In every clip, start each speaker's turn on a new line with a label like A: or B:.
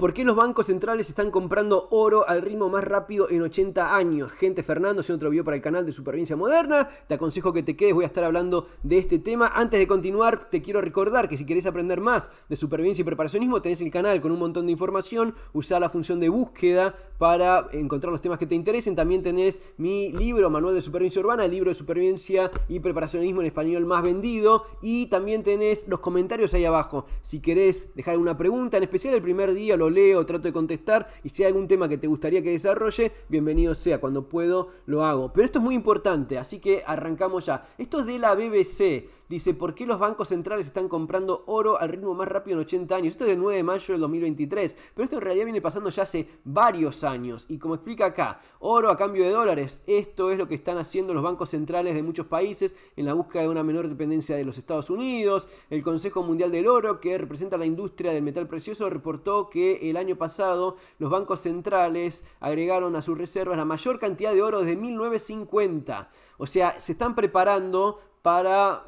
A: ¿Por qué los bancos centrales están comprando oro al ritmo más rápido en 80 años? Gente, Fernando, si otro video para el canal de Supervivencia Moderna, te aconsejo que te quedes, voy a estar hablando de este tema. Antes de continuar, te quiero recordar que si querés aprender más de supervivencia y preparacionismo, tenés el canal con un montón de información, usá la función de búsqueda para encontrar los temas que te interesen. También tenés mi libro, Manual de Supervivencia Urbana, el libro de supervivencia y preparacionismo en español más vendido. Y también tenés los comentarios ahí abajo. Si querés dejar alguna pregunta, en especial el primer día lo leo, trato de contestar y si hay algún tema que te gustaría que desarrolle, bienvenido sea, cuando puedo lo hago. Pero esto es muy importante, así que arrancamos ya. Esto es de la BBC. Dice, ¿por qué los bancos centrales están comprando oro al ritmo más rápido en 80 años? Esto es del 9 de mayo del 2023, pero esto en realidad viene pasando ya hace varios años. Y como explica acá, oro a cambio de dólares, esto es lo que están haciendo los bancos centrales de muchos países en la búsqueda de una menor dependencia de los Estados Unidos. El Consejo Mundial del Oro, que representa la industria del metal precioso, reportó que el año pasado los bancos centrales agregaron a sus reservas la mayor cantidad de oro desde 1950. O sea, se están preparando para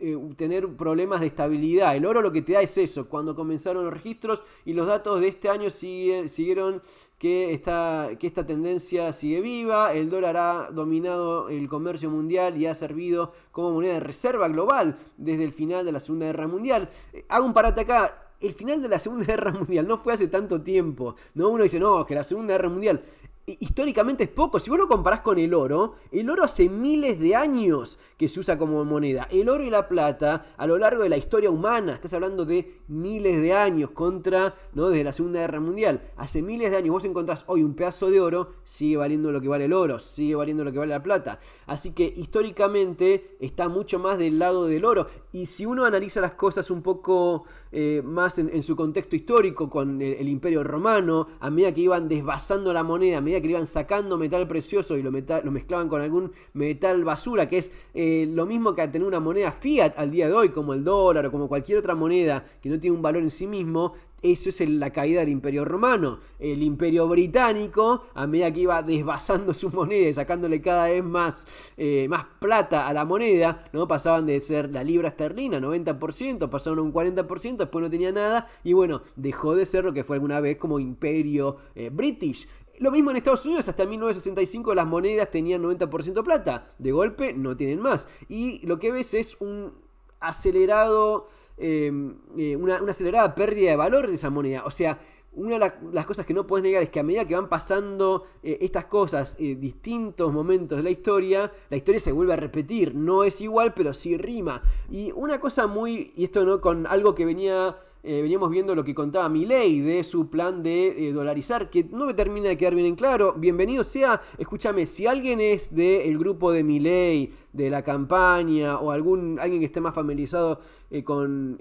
A: eh, tener problemas de estabilidad. El oro lo que te da es eso, cuando comenzaron los registros y los datos de este año siguieron que esta, que esta tendencia sigue viva, el dólar ha dominado el comercio mundial y ha servido como moneda de reserva global desde el final de la Segunda Guerra Mundial. Eh, hago un parate acá, el final de la Segunda Guerra Mundial no fue hace tanto tiempo. No uno dice, no, que la Segunda Guerra Mundial eh, históricamente es poco. Si vos lo comparás con el oro, el oro hace miles de años que se usa como moneda. El oro y la plata a lo largo de la historia humana, estás hablando de miles de años contra, ¿no? Desde la Segunda Guerra Mundial. Hace miles de años vos encontrás hoy un pedazo de oro, sigue valiendo lo que vale el oro, sigue valiendo lo que vale la plata. Así que históricamente está mucho más del lado del oro. Y si uno analiza las cosas un poco eh, más en, su contexto histórico con el, imperio romano, a medida que iban desbasando la moneda, a medida que iban sacando metal precioso y lo, mezclaban con algún metal basura, que es... Eh, eh, lo mismo que tener una moneda fiat al día de hoy, como el dólar o como cualquier otra moneda que no tiene un valor en sí mismo, eso es la caída del imperio romano. El imperio británico, a medida que iba desbasando su moneda y sacándole cada vez más, eh, más plata a la moneda, ¿no? pasaban de ser la libra esterlina, 90%, pasaron a un 40%, después no tenía nada, y bueno, dejó de ser lo que fue alguna vez como imperio eh, british. Lo mismo en Estados Unidos, hasta 1965 las monedas tenían 90% plata, de golpe no tienen más. Y lo que ves es un acelerado, em, eh, una, acelerada pérdida de valor de esa moneda. O sea, una de las cosas que no puedes negar es que a medida que van pasando eh, estas cosas, eh, distintos momentos de la historia, la historia se vuelve a repetir. No es igual, pero sí rima. Y una cosa muy, y esto no con algo que venía eh, veníamos viendo lo que contaba Milei de su plan de eh, dolarizar, que no me termina de quedar bien en claro. Bienvenido sea, escúchame, si alguien es del grupo de Milei, de la campaña, o algún, alguien que esté más familiarizado eh, con,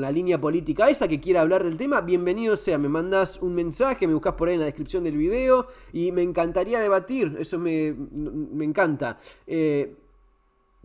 A: la línea política esa que quiera hablar del tema, bienvenido sea. Me mandas un mensaje, me buscas por ahí en la descripción del video y me encantaría debatir, eso me, encanta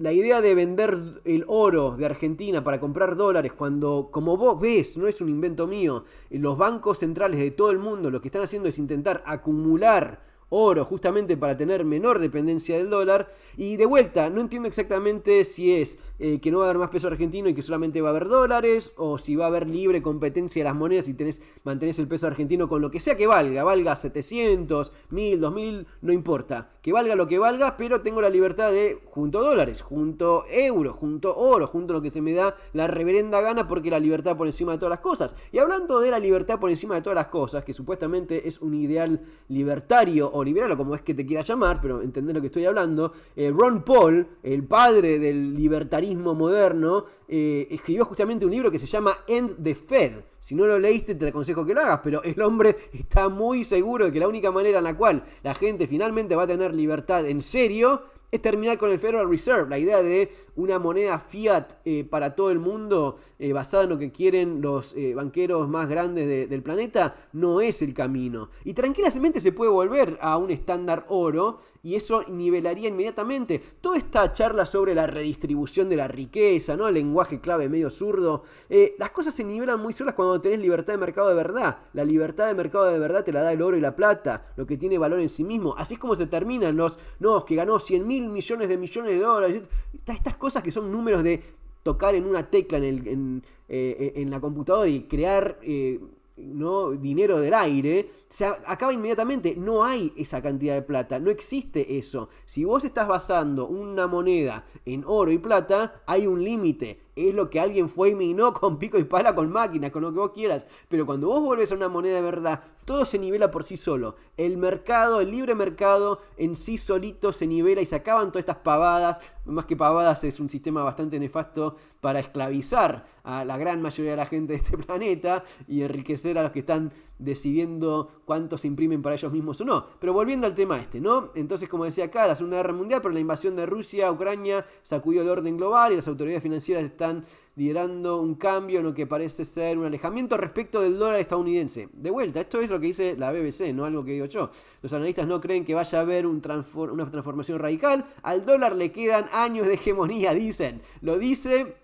A: la idea de vender el oro de Argentina para comprar dólares, cuando, como vos ves, no es un invento mío, los bancos centrales de todo el mundo lo que están haciendo es intentar acumular oro justamente para tener menor dependencia del dólar. Y de vuelta, no entiendo exactamente si es eh, que no va a haber más peso argentino y que solamente va a haber dólares, o si va a haber libre competencia de las monedas y tenés, mantenés el peso argentino con lo que sea que valga, valga 700, 1000, 2000, no importa, que valga lo que valga, pero tengo la libertad de junto dólares, junto euros, junto oro, junto lo que se me da la reverenda gana porque la libertad por encima de todas las cosas. Y hablando de la libertad por encima de todas las cosas, que supuestamente es un ideal libertario o liberal, o como es que te quiera llamar, pero entender lo que estoy hablando, eh, Ron Paul, el padre del libertarismo moderno, eh, escribió justamente un libro que se llama End the Fed. Si no lo leíste, te aconsejo que lo hagas, pero el hombre está muy seguro de que la única manera en la cual la gente finalmente va a tener libertad en serio es terminar con el Federal Reserve, la idea de una moneda fiat eh, para todo el mundo eh, basada en lo que quieren los eh, banqueros más grandes del planeta, no es el camino. Y tranquilamente se puede volver a un estándar oro y eso nivelaría inmediatamente toda esta charla sobre la redistribución de la riqueza, ¿no? El lenguaje clave medio zurdo. Eh, las cosas se nivelan muy solas cuando tenés libertad de mercado de verdad. La libertad de mercado de verdad te la da el oro y la plata, lo que tiene valor en sí mismo. Así es como se terminan los, no, que ganó 100 mil millones de millones de dólares. Estas cosas que son números de tocar en una tecla en, el, en, eh, la computadora y crear eh, ¿no? dinero del aire, se acaba inmediatamente. No hay esa cantidad de plata, no existe eso. Si vos estás basando una moneda en oro y plata, hay un límite es lo que alguien fue y minó con pico y pala, con máquinas, con lo que vos quieras. Pero cuando vos vuelves a una moneda de verdad, todo se nivela por sí solo. El mercado, el libre mercado en sí solito se nivela y se acaban todas estas pavadas. Más que pavadas es un sistema bastante nefasto para esclavizar a la gran mayoría de la gente de este planeta y enriquecer a los que están decidiendo cuánto se imprimen para ellos mismos o no. Pero volviendo al tema este, ¿no? Entonces, como decía acá, la Segunda Guerra Mundial, pero la invasión de Rusia a Ucrania sacudió el orden global y las autoridades financieras están liderando un cambio en lo que parece ser un alejamiento respecto del dólar estadounidense. De vuelta, esto es lo que dice la BBC, no algo que digo yo. Los analistas no creen que vaya a haber una transformación radical. Al dólar le quedan años de hegemonía, dicen. Lo dice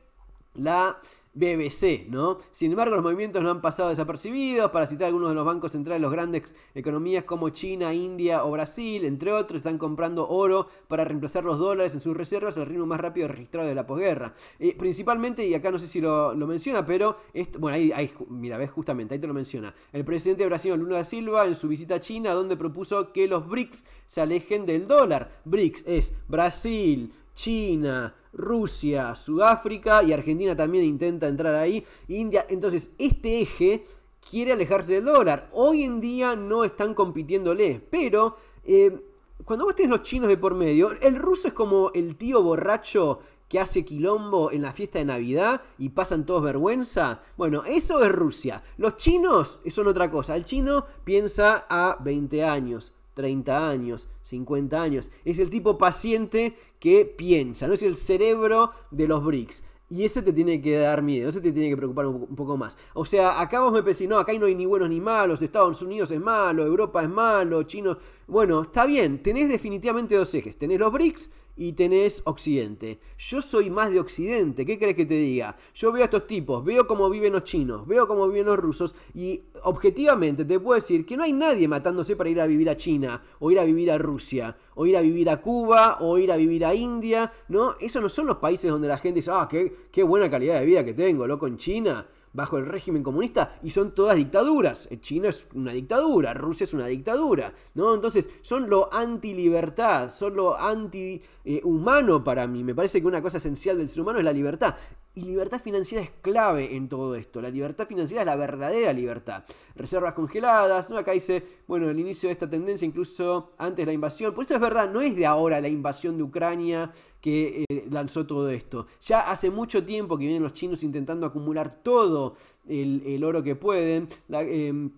A: la BBC, ¿no? Sin embargo, los movimientos no han pasado desapercibidos, para citar algunos de los bancos centrales de las grandes economías como China, India o Brasil, entre otros, están comprando oro para reemplazar los dólares en sus reservas al ritmo más rápido registrado de la posguerra. Eh, principalmente, y acá no sé si lo, menciona, pero, esto, bueno, ahí, mira, ves justamente, ahí te lo menciona. El presidente de Brasil, Lula da Silva, en su visita a China, donde propuso que los BRICS se alejen del dólar. BRICS es Brasil, China, Rusia, Sudáfrica y Argentina también intenta entrar ahí, India. Entonces, este eje quiere alejarse del dólar. Hoy en día no están compitiéndole, pero eh, cuando vos tenés los chinos de por medio, el ruso es como el tío borracho que hace quilombo en la fiesta de Navidad y pasan todos vergüenza. Bueno, eso es Rusia. Los chinos son otra cosa. El chino piensa a 20 años, 30 años, 50 años. Es el tipo paciente que piensa, no es el cerebro de los BRICS. Y ese te tiene que dar miedo, ese te tiene que preocupar un poco más. O sea, acá vos me pensás, no, acá no hay ni buenos ni malos, Estados Unidos es malo, Europa es malo, China... Bueno, está bien, tenés definitivamente dos ejes. Tenés los BRICS, y tenés Occidente. Yo soy más de Occidente, ¿qué crees que te diga? Yo veo a estos tipos, veo cómo viven los chinos, veo cómo viven los rusos y objetivamente te puedo decir que no hay nadie matándose para ir a vivir a China o ir a vivir a Rusia o ir a vivir a Cuba o ir a vivir a India, ¿no? Esos no son los países donde la gente dice, ah, qué, qué buena calidad de vida que tengo, loco, en China bajo el régimen comunista y son todas dictaduras. Eh, China es una dictadura, Rusia es una dictadura, ¿no? Entonces son lo antilibertad son lo antihumano eh, para mí. Me parece que una cosa esencial del ser humano es la libertad. Y libertad financiera es clave en todo esto. La libertad financiera es la verdadera libertad. Reservas congeladas, ¿no? Acá dice, bueno, el inicio de esta tendencia, incluso antes de la invasión. Por eso es verdad, no es de ahora la invasión de Ucrania que eh, lanzó todo esto. Ya hace mucho tiempo que vienen los chinos intentando acumular todo el, el oro que pueden. La, em,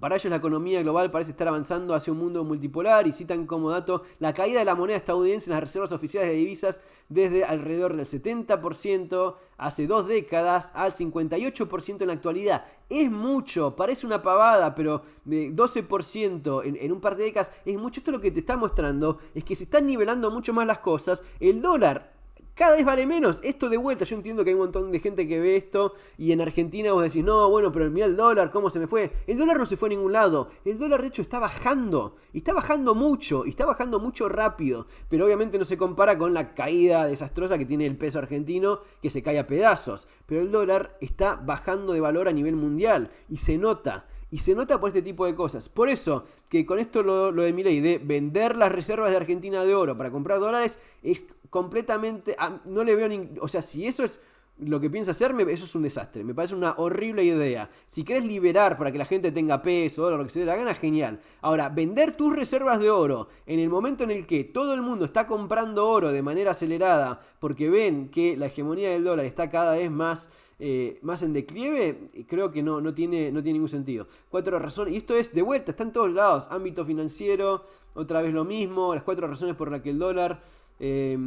A: para ellos la economía global parece estar avanzando hacia un mundo multipolar y citan como dato la caída de la moneda estadounidense en las reservas oficiales de divisas desde alrededor del 70% hace dos décadas al 58% en la actualidad. Es mucho, parece una pavada, pero de 12% en, en, un par de décadas es mucho. Esto lo que te está mostrando es que se están nivelando mucho más las cosas. El dólar cada vez vale menos. Esto de vuelta, yo entiendo que hay un montón de gente que ve esto y en Argentina vos decís, no, bueno, pero mira el dólar, ¿cómo se me fue? El dólar no se fue a ningún lado. El dólar de hecho está bajando. Y está bajando mucho, y está bajando mucho rápido. Pero obviamente no se compara con la caída desastrosa que tiene el peso argentino, que se cae a pedazos. Pero el dólar está bajando de valor a nivel mundial y se nota. Y se nota por este tipo de cosas. Por eso que con esto lo, de mi de vender las reservas de Argentina de oro para comprar dólares es completamente... No le veo... Ni, o sea, si eso es lo que piensa hacerme, eso es un desastre. Me parece una horrible idea. Si quieres liberar para que la gente tenga peso, oro, lo que se dé la gana, genial. Ahora, vender tus reservas de oro en el momento en el que todo el mundo está comprando oro de manera acelerada porque ven que la hegemonía del dólar está cada vez más eh, más en declive, eh, creo que no, no, tiene, no tiene ningún sentido. Cuatro razones, y esto es de vuelta, está en todos lados, ámbito financiero, otra vez lo mismo, las cuatro razones por las que el dólar... Eh,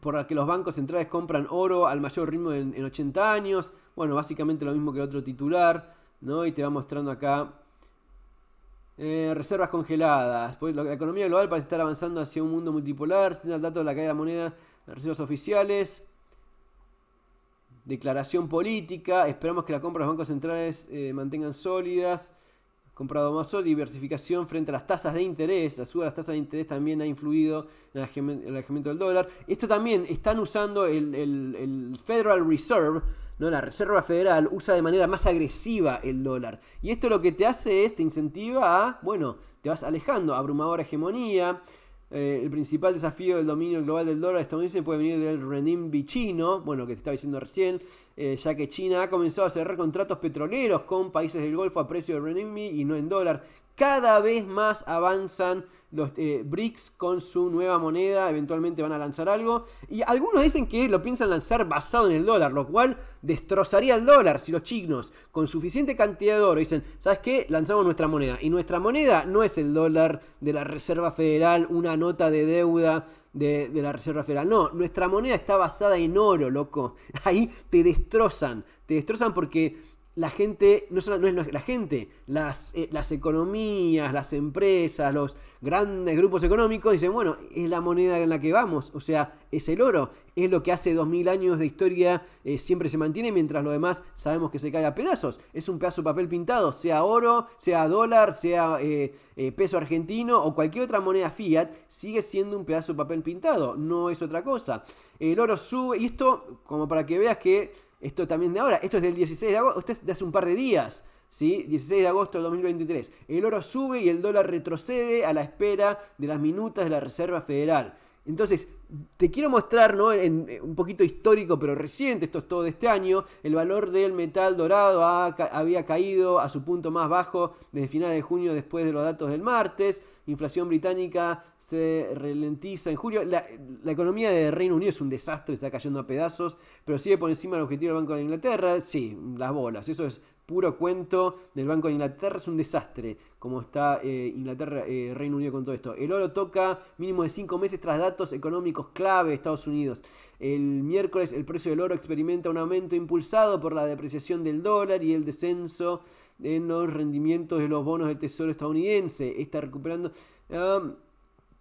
A: por las que los bancos centrales compran oro al mayor ritmo en, 80 años. Bueno, básicamente lo mismo que el otro titular, ¿no? Y te va mostrando acá reservas congeladas. Pues la economía global parece estar avanzando hacia un mundo multipolar, sin el dato de la caída de la moneda, reservas oficiales. Declaración política, esperamos que la compra de los bancos centrales eh, mantengan sólidas. Comprado más sólido, diversificación frente a las tasas de interés. La suba de las tasas de interés también ha influido en el alejamiento del dólar. Esto también están usando el, Federal Reserve, ¿no? la Reserva Federal, usa de manera más agresiva el dólar. Y esto lo que te hace es, te incentiva a, bueno, te vas alejando, abrumadora hegemonía. Eh, el principal desafío del dominio global del dólar estadounidense puede venir del renminbi chino, bueno, que te estaba diciendo recién, eh, ya que China ha comenzado a cerrar contratos petroleros con países del Golfo a precio de renminbi y no en dólar, cada vez más avanzan los eh, BRICS con su nueva moneda, eventualmente van a lanzar algo. Y algunos dicen que lo piensan lanzar basado en el dólar, lo cual destrozaría el dólar si los chinos con suficiente cantidad de oro dicen, ¿sabes qué? Lanzamos nuestra moneda. Y nuestra moneda no es el dólar de la Reserva Federal, una nota de deuda de, de, la Reserva Federal. No, nuestra moneda está basada en oro, loco. Ahí te destrozan. Te destrozan porque la gente, no, solo no es la gente, las, eh, las, economías, las empresas, los grandes grupos económicos dicen, bueno, es la moneda en la que vamos, o sea, es el oro, es lo que hace 2000 años de historia eh, siempre se mantiene, mientras lo demás sabemos que se cae a pedazos, es un pedazo de papel pintado, sea oro, sea dólar, sea eh, peso argentino o cualquier otra moneda fiat, sigue siendo un pedazo de papel pintado, no es otra cosa. El oro sube, y esto como para que veas que esto también de ahora, esto es del 16 de agosto, esto es de hace un par de días. ¿Sí? 16 de agosto de 2023. El oro sube y el dólar retrocede a la espera de las minutas de la Reserva Federal. Entonces, te quiero mostrar, ¿no? un poquito histórico, pero reciente, esto es todo de este año, el valor del metal dorado había caído a su punto más bajo desde finales de junio después de los datos del martes, inflación británica se ralentiza en julio, la, economía del Reino Unido es un desastre, está cayendo a pedazos, pero sigue por encima del objetivo del Banco de Inglaterra, sí, las bolas, eso es puro cuento del Banco de Inglaterra. Es un desastre como está eh, Inglaterra, eh, Reino Unido con todo esto. El oro toca mínimo de 5 meses tras datos económicos clave de Estados Unidos. El miércoles el precio del oro experimenta un aumento impulsado por la depreciación del dólar y el descenso en los rendimientos de los bonos del Tesoro estadounidense. Está recuperando... Um,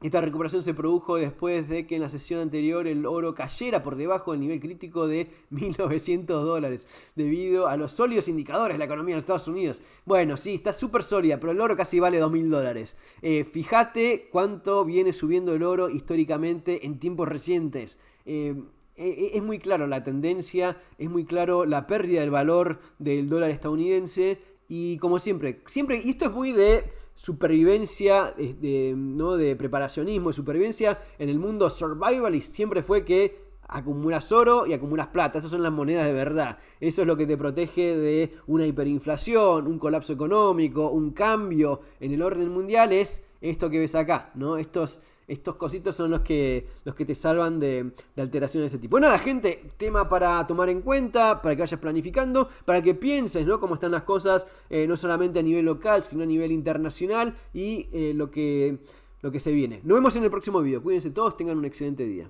A: esta recuperación se produjo después de que en la sesión anterior el oro cayera por debajo del nivel crítico de 1.900 dólares, debido a los sólidos indicadores de la economía de Estados Unidos. Bueno, sí, está súper sólida, pero el oro casi vale 2.000 dólares. Eh, fíjate cuánto viene subiendo el oro históricamente en tiempos recientes. Eh, e, e, es muy claro la tendencia, es muy claro la pérdida del valor del dólar estadounidense y como siempre, siempre, y esto es muy de supervivencia, de, ¿no? de preparacionismo, y supervivencia, en el mundo survival y siempre fue que acumulas oro y acumulas plata. Esas son las monedas de verdad. Eso es lo que te protege de una hiperinflación, un colapso económico, un cambio en el orden mundial. Es esto que ves acá, ¿no? Estos estos cositos son los que, los que te salvan de, alteraciones de ese tipo. Bueno, nada, gente, tema para tomar en cuenta, para que vayas planificando, para que pienses ¿no? cómo están las cosas, eh, no solamente a nivel local, sino a nivel internacional y eh, lo, que, lo que se viene. Nos vemos en el próximo video. Cuídense todos, tengan un excelente día.